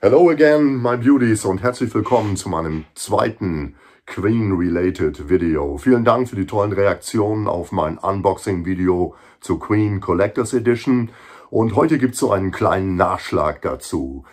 Hello again, my beauties und herzlich willkommen zu meinem zweiten Queen-related Video. Vielen Dank für die tollen Reaktionen auf mein Unboxing-Video zur Queen Collectors Edition. Und heute gibt's so einen kleinen Nachschlag dazu.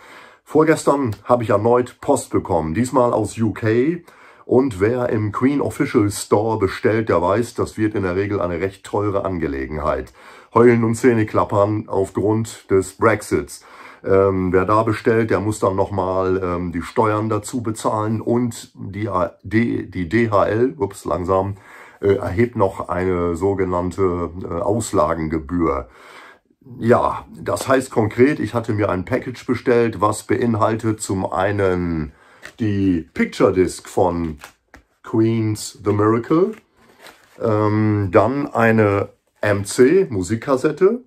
Vorgestern habe ich erneut Post bekommen, diesmal aus UK. Und wer im Queen Official Store bestellt, der weiß, das wird in der Regel eine recht teure Angelegenheit. Heulen und klappern aufgrund des Brexits. Ähm, wer da bestellt, der muss dann nochmal ähm, die Steuern dazu bezahlen und die, die, DHL, ups, langsam, äh, erhebt noch eine sogenannte äh, Auslagengebühr. Ja, das heißt konkret, ich hatte mir ein Package bestellt, was beinhaltet zum einen die Picture Disc von Queen's The Miracle, ähm, dann eine MC, Musikkassette,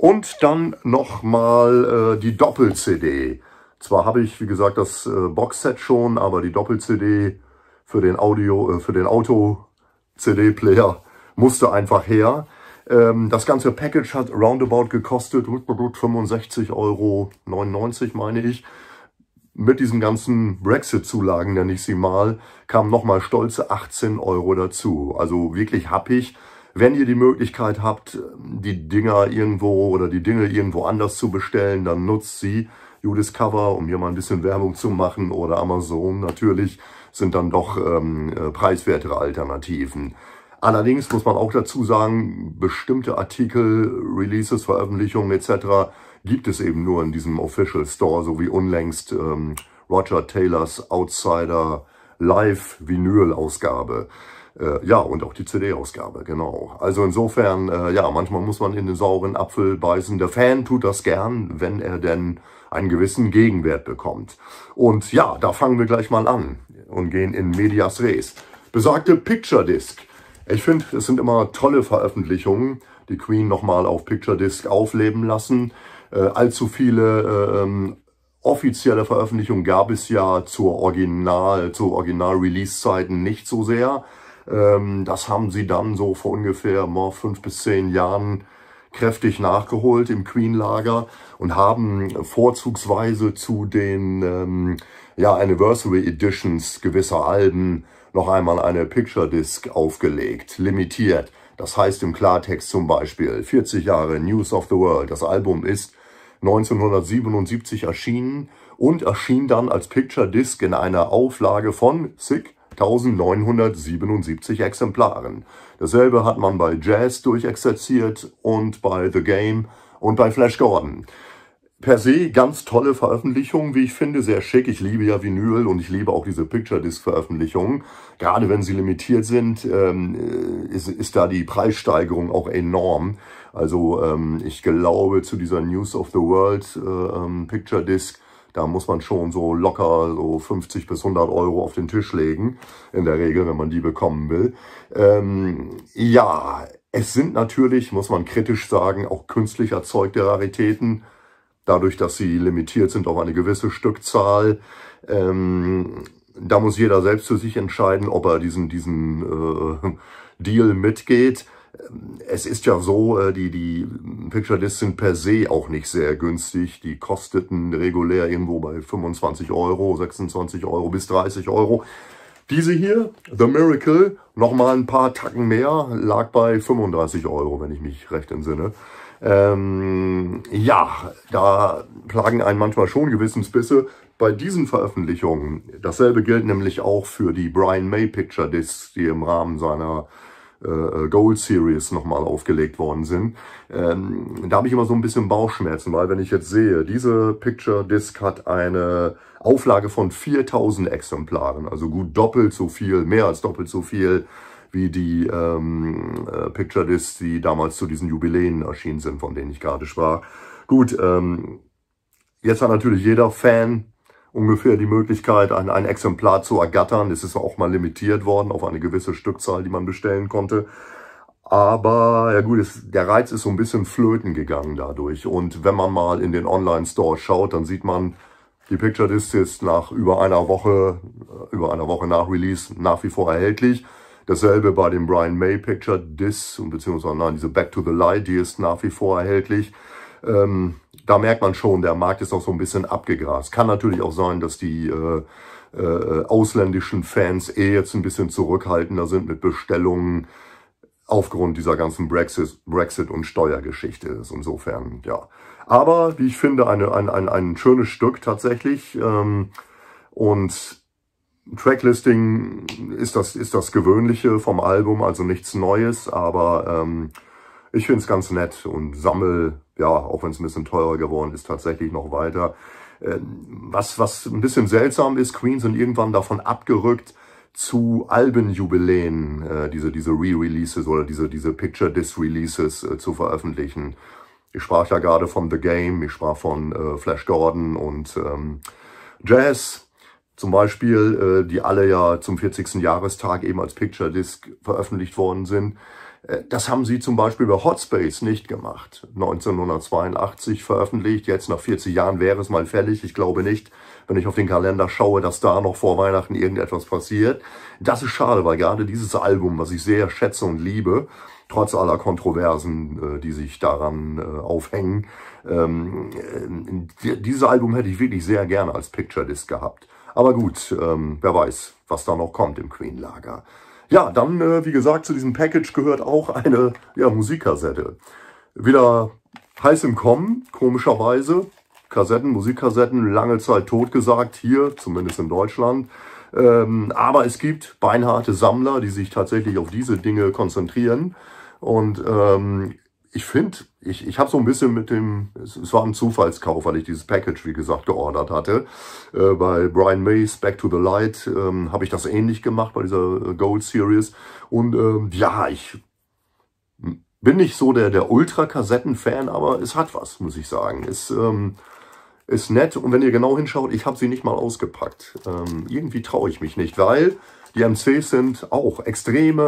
und dann nochmal äh, die Doppel-CD. Zwar habe ich, wie gesagt, das äh, Boxset schon, aber die Doppel-CD für den Audio, äh, für den Auto-CD-Player musste einfach her. Ähm, das ganze Package hat roundabout gekostet 65,99 Euro, meine ich. Mit diesen ganzen Brexit-Zulagen, nenne ich sie mal, kamen nochmal stolze 18 Euro dazu. Also wirklich happig. Wenn ihr die Möglichkeit habt, die Dinger irgendwo oder die Dinge irgendwo anders zu bestellen, dann nutzt sie. Udiscover, um hier mal ein bisschen Werbung zu machen, oder Amazon natürlich, sind dann doch ähm, äh, preiswertere Alternativen. Allerdings muss man auch dazu sagen, bestimmte Artikel, Releases, Veröffentlichungen etc. gibt es eben nur in diesem Official Store, so wie unlängst ähm, Roger Taylors Outsider Live-Vinyl-Ausgabe. Äh, ja, und auch die CD-Ausgabe, genau. Also insofern, äh, ja, manchmal muss man in den sauren Apfel beißen. Der Fan tut das gern, wenn er denn einen gewissen Gegenwert bekommt. Und ja, da fangen wir gleich mal an und gehen in Medias Res. Besagte Picture Disc. Ich finde, es sind immer tolle Veröffentlichungen, die Queen nochmal auf Picture Disc aufleben lassen. Äh, allzu viele äh, ähm, offizielle Veröffentlichung gab es ja zur Original, zu Original-Release-Zeiten nicht so sehr. Ähm, das haben sie dann so vor ungefähr mal fünf bis zehn Jahren kräftig nachgeholt im Queen-Lager und haben vorzugsweise zu den ähm, ja, Anniversary Editions gewisser Alben noch einmal eine Picture Disc aufgelegt, limitiert. Das heißt im Klartext zum Beispiel 40 Jahre News of the World. Das Album ist 1977 erschienen und erschien dann als Picture Disc in einer Auflage von SICK 1977 Exemplaren. Dasselbe hat man bei Jazz durchexerziert und bei The Game und bei Flash Gordon per se ganz tolle Veröffentlichung, wie ich finde, sehr schick. Ich liebe ja Vinyl und ich liebe auch diese Picture-Disc-Veröffentlichungen. Gerade wenn sie limitiert sind, ähm, äh, ist, ist, da die Preissteigerung auch enorm. Also ähm, ich glaube, zu dieser News of the World äh, ähm, Picture-Disc, da muss man schon so locker so 50 bis 100 Euro auf den Tisch legen, in der Regel, wenn man die bekommen will. Ähm, ja, es sind natürlich, muss man kritisch sagen, auch künstlich erzeugte Raritäten, dadurch, dass sie limitiert sind auf eine gewisse Stückzahl. Ähm, da muss jeder selbst für sich entscheiden, ob er diesen, diesen äh, Deal mitgeht. Es ist ja so, äh, die, die Picture Discs sind per se auch nicht sehr günstig. Die kosteten regulär irgendwo bei 25 Euro, 26 Euro bis 30 Euro. Diese hier, The Miracle, nochmal ein paar Tacken mehr, lag bei 35 Euro, wenn ich mich recht entsinne. Ähm, ja, da plagen einen manchmal schon Gewissensbisse bei diesen Veröffentlichungen. Dasselbe gilt nämlich auch für die Brian May Picture Discs, die im Rahmen seiner äh, Gold Series nochmal aufgelegt worden sind. Ähm, da habe ich immer so ein bisschen Bauchschmerzen, weil wenn ich jetzt sehe, diese Picture Disc hat eine Auflage von 4000 Exemplaren, also gut doppelt so viel, mehr als doppelt so viel wie die ähm, äh, Picture Discs, die damals zu diesen Jubiläen erschienen sind, von denen ich gerade sprach. Gut, ähm, jetzt hat natürlich jeder Fan ungefähr die Möglichkeit, ein, ein Exemplar zu ergattern. Es ist auch mal limitiert worden auf eine gewisse Stückzahl, die man bestellen konnte. Aber ja gut, es, der Reiz ist so ein bisschen flöten gegangen dadurch. Und wenn man mal in den Online-Store schaut, dann sieht man, die Picture Disc ist nach über einer Woche, äh, über einer Woche nach Release nach wie vor erhältlich. Dasselbe bei dem Brian May Picture Disc, beziehungsweise nein, diese Back to the Light, die ist nach wie vor erhältlich. Ähm, da merkt man schon, der Markt ist auch so ein bisschen abgegrast. Kann natürlich auch sein, dass die äh, äh, ausländischen Fans eh jetzt ein bisschen zurückhaltender sind mit Bestellungen aufgrund dieser ganzen Brexit, Brexit und Steuergeschichte ist. Insofern, ja. Aber, wie ich finde, eine, ein, ein, ein schönes Stück tatsächlich. Ähm, und Tracklisting ist das, ist das Gewöhnliche vom Album, also nichts Neues, aber ähm, ich finde es ganz nett und sammel, ja, auch wenn es ein bisschen teurer geworden ist, tatsächlich noch weiter. Ähm, was, was ein bisschen seltsam ist, Queens sind irgendwann davon abgerückt, zu Albenjubiläen äh, diese, diese Re-Releases oder diese, diese Picture-Disc-Releases äh, zu veröffentlichen. Ich sprach ja gerade von The Game, ich sprach von äh, Flash Gordon und ähm, Jazz. Zum Beispiel, äh, die alle ja zum 40. Jahrestag eben als Picture Disc veröffentlicht worden sind. Äh, das haben sie zum Beispiel bei Hotspace nicht gemacht. 1982 veröffentlicht, jetzt nach 40 Jahren wäre es mal fällig. Ich glaube nicht, wenn ich auf den Kalender schaue, dass da noch vor Weihnachten irgendetwas passiert. Das ist schade, weil gerade dieses Album, was ich sehr schätze und liebe, trotz aller Kontroversen, äh, die sich daran äh, aufhängen, ähm, dieses Album hätte ich wirklich sehr gerne als Picture Disc gehabt. Aber gut, ähm, wer weiß, was da noch kommt im Queen-Lager. Ja, dann, äh, wie gesagt, zu diesem Package gehört auch eine ja, Musikkassette. Wieder heiß im Kommen, komischerweise. Kassetten, Musikkassetten, lange Zeit totgesagt, hier, zumindest in Deutschland. Ähm, aber es gibt beinharte Sammler, die sich tatsächlich auf diese Dinge konzentrieren. Und ähm, ich finde, ich, ich habe so ein bisschen mit dem, es, es, war ein Zufallskauf, weil ich dieses Package, wie gesagt, geordert hatte. Äh, bei Brian Mays Back to the Light ähm, habe ich das ähnlich gemacht bei dieser äh, Gold Series. Und ähm, ja, ich bin nicht so der, der Ultra-Kassetten-Fan, aber es hat was, muss ich sagen. Es, ähm, ist nett und wenn ihr genau hinschaut, ich habe sie nicht mal ausgepackt. Ähm, irgendwie traue ich mich nicht, weil die MCs sind auch extreme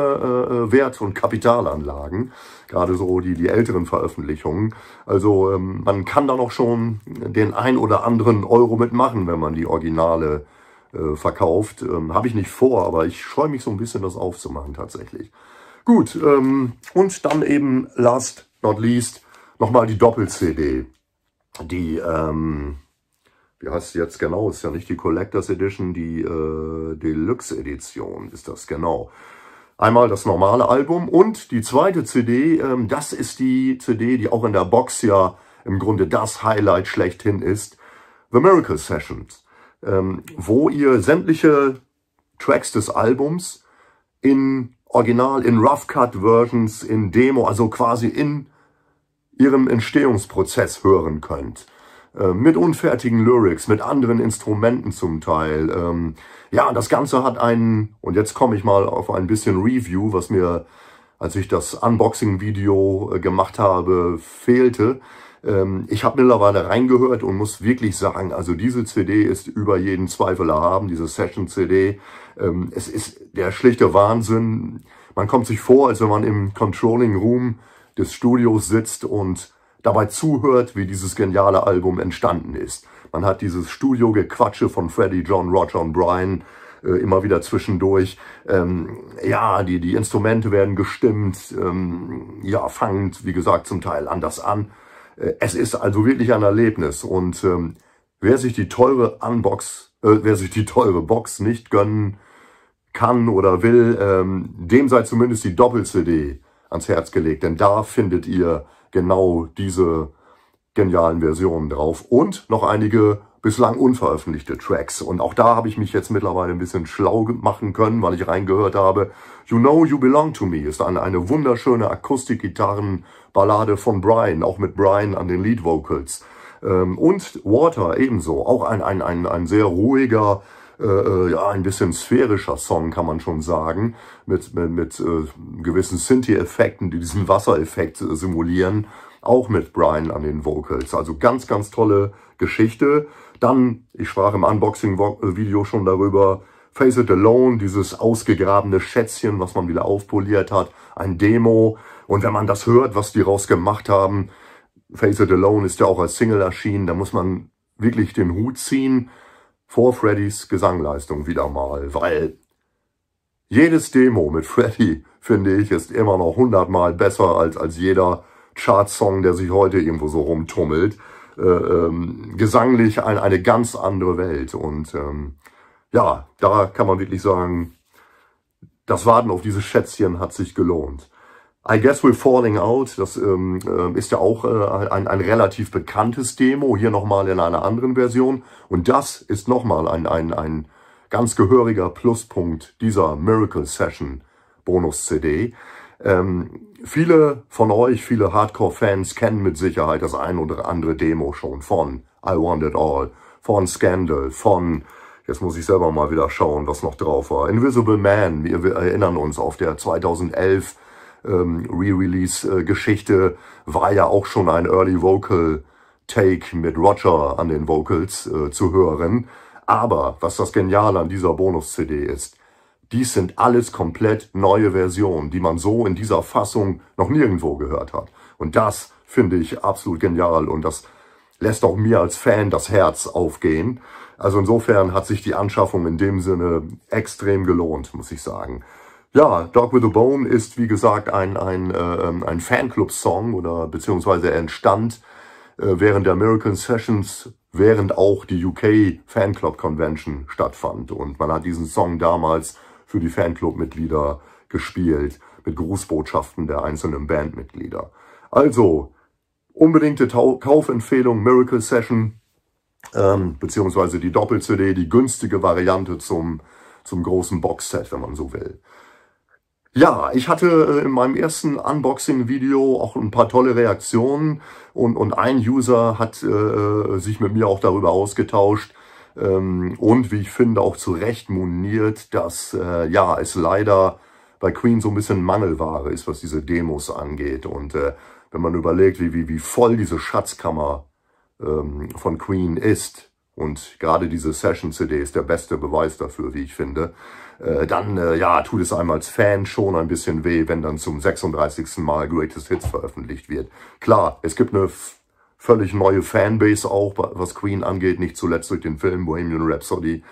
äh, äh, Wert- und Kapitalanlagen, gerade so die, die älteren Veröffentlichungen. Also ähm, man kann da noch schon den ein oder anderen Euro mitmachen, wenn man die Originale äh, verkauft. Ähm, Habe ich nicht vor, aber ich scheue mich so ein bisschen, das aufzumachen tatsächlich. Gut, ähm, und dann eben last not least nochmal die Doppel-CD, die ähm, wie heißt sie jetzt genau? Ist ja nicht die Collectors Edition, die äh, Deluxe Edition ist das genau. Einmal das normale Album und die zweite CD, ähm, das ist die CD, die auch in der Box ja im Grunde das Highlight schlechthin ist, The Miracle Sessions, ähm, wo ihr sämtliche Tracks des Albums in Original, in Rough Cut Versions, in Demo, also quasi in ihrem Entstehungsprozess hören könnt. Äh, mit unfertigen Lyrics, mit anderen Instrumenten zum Teil. Ähm, ja, das Ganze hat einen, und jetzt komme ich mal auf ein bisschen Review, was mir, als ich das Unboxing-Video äh, gemacht habe, fehlte. Ähm, ich habe mittlerweile reingehört und muss wirklich sagen, also diese CD ist über jeden Zweifel erhaben, diese Session-CD. Ähm, es ist der schlichte Wahnsinn. Man kommt sich vor, als wenn man im Controlling-Room des Studios sitzt und dabei zuhört, wie dieses geniale Album entstanden ist. Man hat dieses Studio-Gequatsche von Freddy, John, Roger und Brian äh, immer wieder zwischendurch. Ähm, ja, die, die Instrumente werden gestimmt, ähm, ja, fangt, wie gesagt, zum Teil anders an. Äh, es ist also wirklich ein Erlebnis und ähm, wer sich die teure Unbox, äh, wer sich die teure Box nicht gönnen kann oder will, ähm, dem sei zumindest die Doppel-CD ans Herz gelegt, denn da findet ihr genau diese genialen Versionen drauf und noch einige bislang unveröffentlichte Tracks. Und auch da habe ich mich jetzt mittlerweile ein bisschen schlau machen können, weil ich reingehört habe. You Know You Belong To Me ist eine, eine wunderschöne Akustik-Gitarren-Ballade von Brian, auch mit Brian an den Lead Vocals. Ähm, und Water ebenso, auch ein, ein, ein, ein sehr ruhiger, äh, äh, ja, ein bisschen sphärischer Song, kann man schon sagen, mit, mit, mit äh, gewissen Synthie-Effekten, die diesen Wassereffekt äh, simulieren, auch mit Brian an den Vocals. Also ganz, ganz tolle Geschichte. Dann, ich sprach im Unboxing-Video schon darüber, Face It Alone, dieses ausgegrabene Schätzchen, was man wieder aufpoliert hat, ein Demo. Und wenn man das hört, was die raus gemacht haben, Face It Alone ist ja auch als Single erschienen, da muss man wirklich den Hut ziehen vor Freddys Gesangleistung wieder mal, weil jedes Demo mit Freddy, finde ich, ist immer noch hundertmal besser als, als jeder Chartsong, der sich heute irgendwo so rumtummelt. Äh, ähm, gesanglich ein, eine ganz andere Welt. Und ähm, ja, da kann man wirklich sagen, das Warten auf diese Schätzchen hat sich gelohnt. I Guess We're Falling Out, das ähm, äh, ist ja auch äh, ein, ein relativ bekanntes Demo, hier nochmal in einer anderen Version. Und das ist nochmal ein, ein, ein ganz gehöriger Pluspunkt dieser Miracle Session Bonus-CD. Ähm, viele von euch, viele Hardcore-Fans kennen mit Sicherheit das ein oder andere Demo schon von I Want It All, von Scandal, von Jetzt muss ich selber mal wieder schauen, was noch drauf war. Invisible Man, wir, wir erinnern uns auf der 2011 ähm, Re-Release-Geschichte war ja auch schon ein Early Vocal Take mit Roger an den Vocals äh, zu hören. Aber was das Geniale an dieser Bonus-CD ist, dies sind alles komplett neue Versionen, die man so in dieser Fassung noch nirgendwo gehört hat. Und das finde ich absolut genial und das lässt auch mir als Fan das Herz aufgehen. Also insofern hat sich die Anschaffung in dem Sinne extrem gelohnt, muss ich sagen. Ja, Dog with a Bone ist, wie gesagt, ein, ein, äh, ein Fanclub-Song oder beziehungsweise entstand äh, während der American Sessions, während auch die UK Fanclub Convention stattfand. Und man hat diesen Song damals für die Fanclub-Mitglieder gespielt, mit Grußbotschaften der einzelnen Bandmitglieder. Also, unbedingte Tau Kaufempfehlung Miracle Session, ähm, beziehungsweise die Doppel-CD, die günstige Variante zum, zum großen Boxset, wenn man so will. Ja, ich hatte äh, in meinem ersten Unboxing-Video auch ein paar tolle Reaktionen und, und ein User hat äh, äh, sich mit mir auch darüber ausgetauscht ähm, und wie ich finde auch zu Recht moniert, dass äh, ja es leider bei Queen so ein bisschen Mangelware ist, was diese Demos angeht. Und äh, wenn man überlegt, wie, wie, wie voll diese Schatzkammer ähm, von Queen ist und gerade diese Session-CD ist der beste Beweis dafür, wie ich finde, äh, dann, äh, ja, tut es einem als Fan schon ein bisschen weh, wenn dann zum 36. Mal Greatest Hits veröffentlicht wird. Klar, es gibt eine völlig neue Fanbase auch, was Queen angeht, nicht zuletzt durch den Film Bohemian Rhapsody.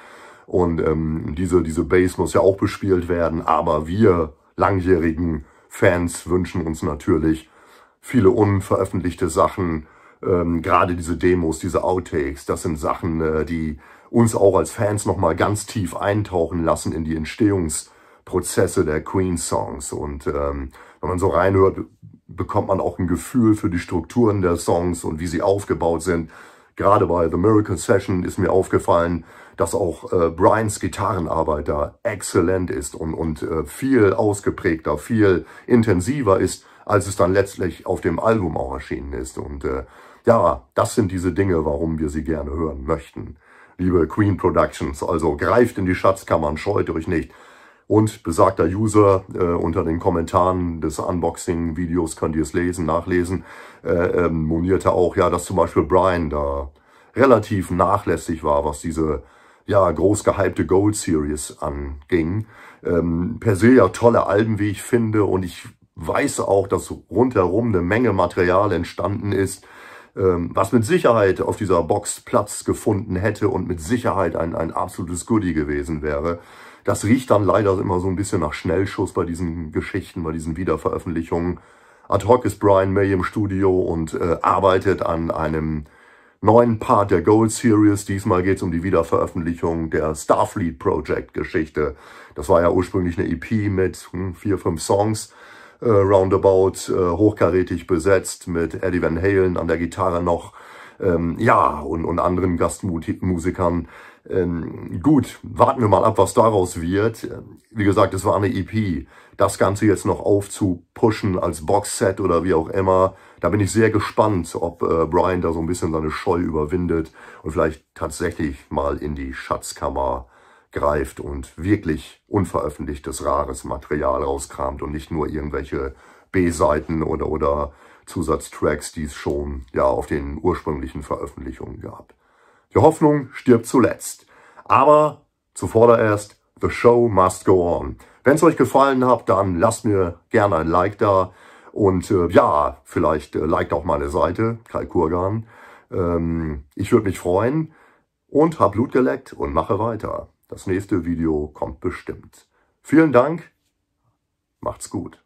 Und ähm, diese, diese Base muss ja auch bespielt werden, aber wir langjährigen Fans wünschen uns natürlich viele unveröffentlichte Sachen, ähm, gerade diese Demos, diese Outtakes, das sind Sachen, äh, die uns auch als Fans nochmal ganz tief eintauchen lassen in die Entstehungsprozesse der Queen-Songs. Und ähm, wenn man so reinhört, bekommt man auch ein Gefühl für die Strukturen der Songs und wie sie aufgebaut sind. Gerade bei The Miracle Session ist mir aufgefallen, dass auch äh, Brians Gitarrenarbeit da exzellent ist und, und äh, viel ausgeprägter, viel intensiver ist, als es dann letztlich auf dem Album auch erschienen ist. Und äh, ja, das sind diese Dinge, warum wir sie gerne hören möchten liebe Queen Productions. Also greift in die Schatzkammern, scheut euch nicht. Und besagter User, äh, unter den Kommentaren des Unboxing-Videos könnt ihr es lesen, nachlesen, äh, ähm, monierte auch, ja, dass zum Beispiel Brian da relativ nachlässig war, was diese ja, groß gehypte Gold Series anging. Ähm, per se ja tolle Alben, wie ich finde. Und ich weiß auch, dass rundherum eine Menge Material entstanden ist, ähm, was mit Sicherheit auf dieser Box Platz gefunden hätte und mit Sicherheit ein, ein absolutes Goodie gewesen wäre. Das riecht dann leider immer so ein bisschen nach Schnellschuss bei diesen Geschichten, bei diesen Wiederveröffentlichungen. Ad hoc ist Brian May im Studio und äh, arbeitet an einem neuen Part der Gold Series. Diesmal geht es um die Wiederveröffentlichung der Starfleet Project Geschichte. Das war ja ursprünglich eine EP mit hm, vier, fünf Songs äh, roundabout, äh, hochkarätig besetzt mit Eddie Van Halen an der Gitarre noch, ähm, ja, und, und anderen Gastmusikern. Ähm, gut, warten wir mal ab, was daraus wird. Wie gesagt, es war eine EP. Das Ganze jetzt noch aufzupushen als Boxset oder wie auch immer, da bin ich sehr gespannt, ob äh, Brian da so ein bisschen seine Scheu überwindet und vielleicht tatsächlich mal in die Schatzkammer greift und wirklich unveröffentlichtes, rares Material rauskramt und nicht nur irgendwelche B-Seiten oder, oder Zusatztracks, die es schon ja auf den ursprünglichen Veröffentlichungen gab. Die Hoffnung stirbt zuletzt. Aber zuvorderst, the show must go on. Wenn es euch gefallen hat, dann lasst mir gerne ein Like da. Und äh, ja, vielleicht äh, liked auch meine Seite, Kai Kurgan. Ähm, ich würde mich freuen und hab Blut geleckt und mache weiter. Das nächste Video kommt bestimmt. Vielen Dank, macht's gut.